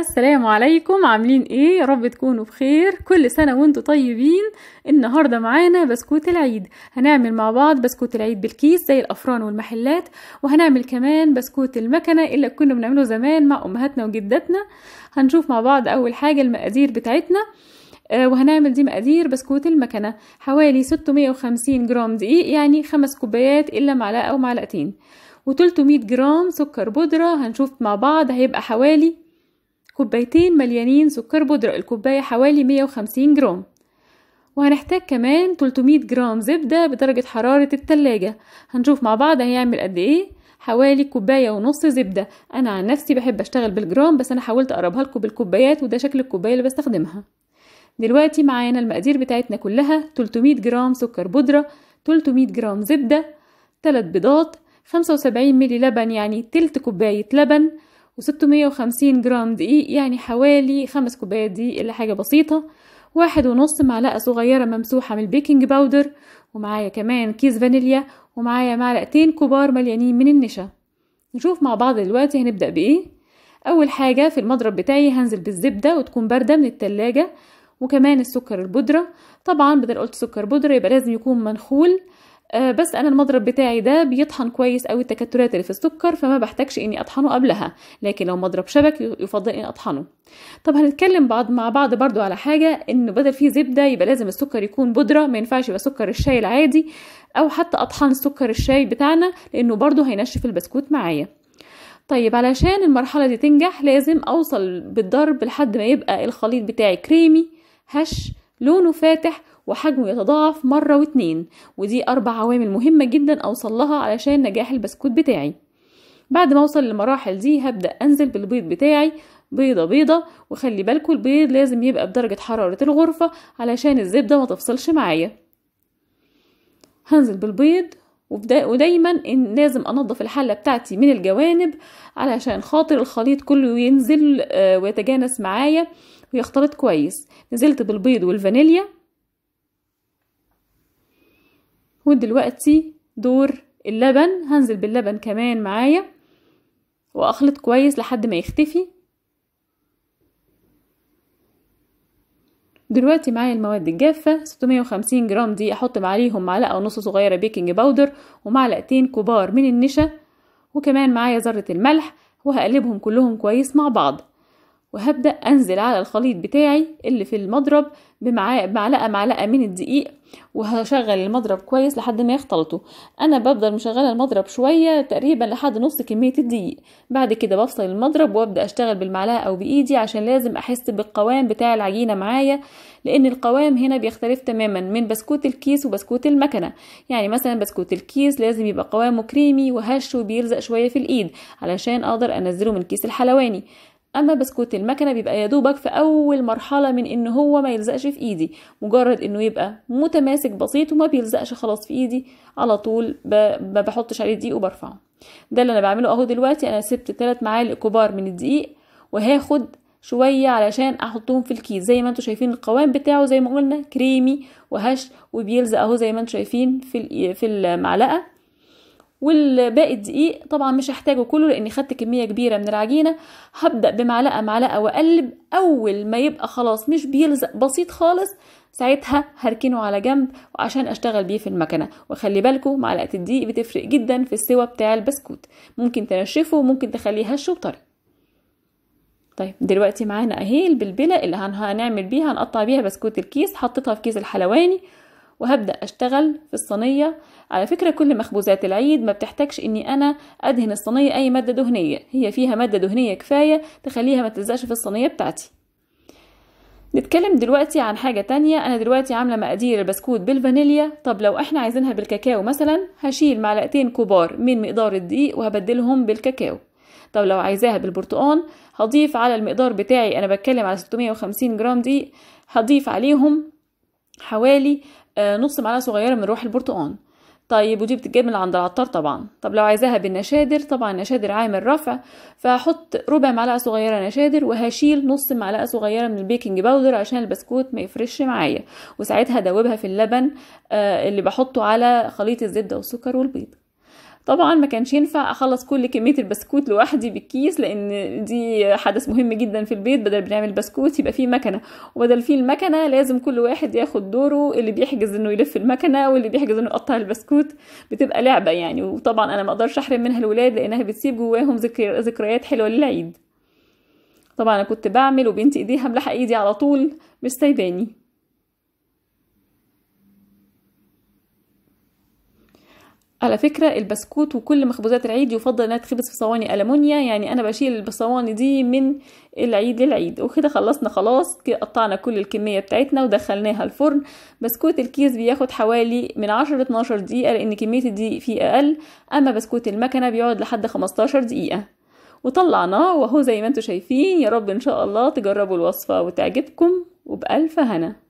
السلام عليكم عاملين ايه يا رب تكونوا بخير كل سنه وانتم طيبين النهارده معانا بسكوت العيد هنعمل مع بعض بسكوت العيد بالكيس زي الافران والمحلات وهنعمل كمان بسكوت المكنه اللي كنا بنعمله زمان مع امهاتنا وجداتنا هنشوف مع بعض اول حاجه المقادير بتاعتنا آه، وهنعمل دي مقادير بسكوت المكنة حوالي 650 جرام دقيق يعني خمس كوبايات إلا معلقة أو معلقتين و300 جرام سكر بودرة هنشوف مع بعض هيبقى حوالي كوبايتين مليانين سكر بودرة الكوباية حوالي 150 جرام وهنحتاج كمان 300 جرام زبدة بدرجة حرارة التلاجة هنشوف مع بعض هيعمل قد ايه حوالي كوباية ونص زبدة أنا عن نفسي بحب أشتغل بالجرام بس أنا حاولت أقربها لكم بالكوبايات وده شكل الكوباية اللي بستخدمها دلوقتي معانا المقادير بتاعتنا كلها 300 جرام سكر بودرة 300 جرام زبدة 3 بيضات 75 ملي لبن يعني تلت كوباية لبن و650 جرام دقيق يعني حوالي خمس كوبايات دقيق إلا حاجة بسيطة واحد ونص معلقة صغيرة ممسوحة من البيكنج باودر ومعايا كمان كيس فانيليا ومعايا معلقتين كبار مليانين من النشا نشوف مع بعض دلوقتي هنبدأ بإيه أول حاجة في المضرب بتاعي هنزل بالزبدة وتكون باردة من التلاجة وكمان السكر البودرة طبعا بدل قلت سكر بودرة يبقى لازم يكون منخول آه، بس انا المضرب بتاعي ده بيطحن كويس قوي التكتلات اللي في السكر فما بحتاجش اني اطحنه قبلها لكن لو مضرب شبك يفضل اني اطحنه طب هنتكلم بعض مع بعض برضو على حاجه انه بدل فيه زبده يبقى لازم السكر يكون بودره ما ينفعش يبقى سكر الشاي العادي او حتى اطحن سكر الشاي بتاعنا لانه برضو هينشف البسكوت معايا طيب علشان المرحلة دي تنجح لازم أوصل بالضرب لحد ما يبقى الخليط بتاعي كريمي هش لونه فاتح وحجمه يتضاعف مرة واتنين ودي أربع عوامل مهمة جدا أوصلها علشان نجاح البسكوت بتاعي بعد ما أوصل للمراحل دي هبدأ أنزل بالبيض بتاعي بيضة بيضة وخلي بالكوا البيض لازم يبقى بدرجة حرارة الغرفة علشان الزبدة ما تفصلش معايا هنزل بالبيض ودايما إن لازم انضف الحله بتاعتي من الجوانب علشان خاطر الخليط كله ينزل آه، ويتجانس معايا ويختلط كويس نزلت بالبيض والفانيليا ودلوقتي دور اللبن هنزل باللبن كمان معايا واخلط كويس لحد ما يختفي دلوقتي معايا المواد الجافة 650 جرام دي احط عليهم معلقة ونص صغيرة بيكنج باودر ومعلقتين كبار من النشا وكمان معايا ذرة الملح وهقلبهم كلهم كويس مع بعض وهبدأ أنزل على الخليط بتاعي اللي في المضرب بمعلقة معلقة من الدقيق وهشغل المضرب كويس لحد ما يختلطوا أنا بفضل مشغلة المضرب شوية تقريبا لحد نص كمية الدقيق بعد كده بفصل المضرب وأبدأ أشتغل بالمعلقة أو بإيدي عشان لازم أحس بالقوام بتاع العجينة معايا لأن القوام هنا بيختلف تماما من بسكوت الكيس وبسكوت المكنة يعني مثلا بسكوت الكيس لازم يبقى قوامه كريمي وهش وبيلزق شوية في الإيد علشان أقدر أنزله من كيس الحلواني اما بسكوت المكنه بيبقى يا دوبك في اول مرحله من ان هو ما يلزقش في ايدي مجرد انه يبقى متماسك بسيط وما بيلزقش خلاص في ايدي على طول ما بحطش عليه دقيق وبرفعه ده اللي انا بعمله اهو دلوقتي انا سبت 3 معالق كبار من الدقيق وهاخد شويه علشان احطهم في الكيس زي ما انتم شايفين القوام بتاعه زي ما قلنا كريمي وهش وبيلزق اهو زي ما انتم شايفين في في المعلقه والباقي الدقيق طبعا مش هحتاجه كله لاني خدت كميه كبيره من العجينه هبدا بمعلقه معلقه واقلب اول ما يبقى خلاص مش بيلزق بسيط خالص ساعتها هركنه على جنب وعشان اشتغل بيه في المكنه وخلي بالكم معلقه الدقيق بتفرق جدا في السوا بتاع البسكوت ممكن تنشفه وممكن تخليه هش وطري طيب دلوقتي معانا اهي البلبله اللي هنعمل بيها هنقطع بيها بسكوت الكيس حطيتها في كيس الحلواني وهبدأ أشتغل في الصينية على فكرة كل مخبوزات العيد ما بتحتاجش إني أنا أدهن الصينية أي مادة دهنية هي فيها مادة دهنية كفاية تخليها ما تلزقش في الصينية بتاعتي نتكلم دلوقتي عن حاجة تانية أنا دلوقتي عاملة مقادير البسكوت بالفانيليا طب لو إحنا عايزينها بالكاكاو مثلا هشيل معلقتين كبار من مقدار الدقيق وهبدلهم بالكاكاو طب لو عايزاها بالبرتقال هضيف على المقدار بتاعي أنا بتكلم على 650 جرام دقيق هضيف عليهم حوالي آه، نص معلقه صغيره من روح البرتقال طيب ودي بتتجاب من عند العطار طبعا طب لو عايزاها بالنشادر طبعا النشادر عامل رفع فهحط ربع معلقه صغيره نشادر وهشيل نص معلقه صغيره من البيكنج باودر عشان البسكوت ما يفرش معايا وساعتها ادوبها في اللبن آه، اللي بحطه على خليط الزبده والسكر والبيض طبعا ما كانش ينفع اخلص كل كميه البسكوت لوحدي بالكيس لان دي حدث مهم جدا في البيت بدل بنعمل بسكوت يبقى في مكنه وبدل في المكنه لازم كل واحد ياخد دوره اللي بيحجز انه يلف المكنه واللي بيحجز انه يقطع البسكوت بتبقى لعبه يعني وطبعا انا ما اقدرش احرم منها الولاد لانها بتسيب جواهم ذكر... ذكريات حلوه للعيد طبعا انا كنت بعمل وبنت ايديها ملاحقه ايدي على طول مش سايباني على فكرة البسكوت وكل مخبوزات العيد يفضل انها تخبز في صواني ألمونيا يعني انا بشيل الصواني دي من العيد للعيد وكده خلصنا خلاص قطعنا كل الكمية بتاعتنا ودخلناها الفرن بسكوت الكيس بياخد حوالي من 10 ل 12 دقيقة لان كمية الدقيق فيه اقل اما بسكوت المكنة بيقعد لحد 15 دقيقة وطلعناه وهو زي ما انتم شايفين يا رب ان شاء الله تجربوا الوصفة وتعجبكم وبألف هنا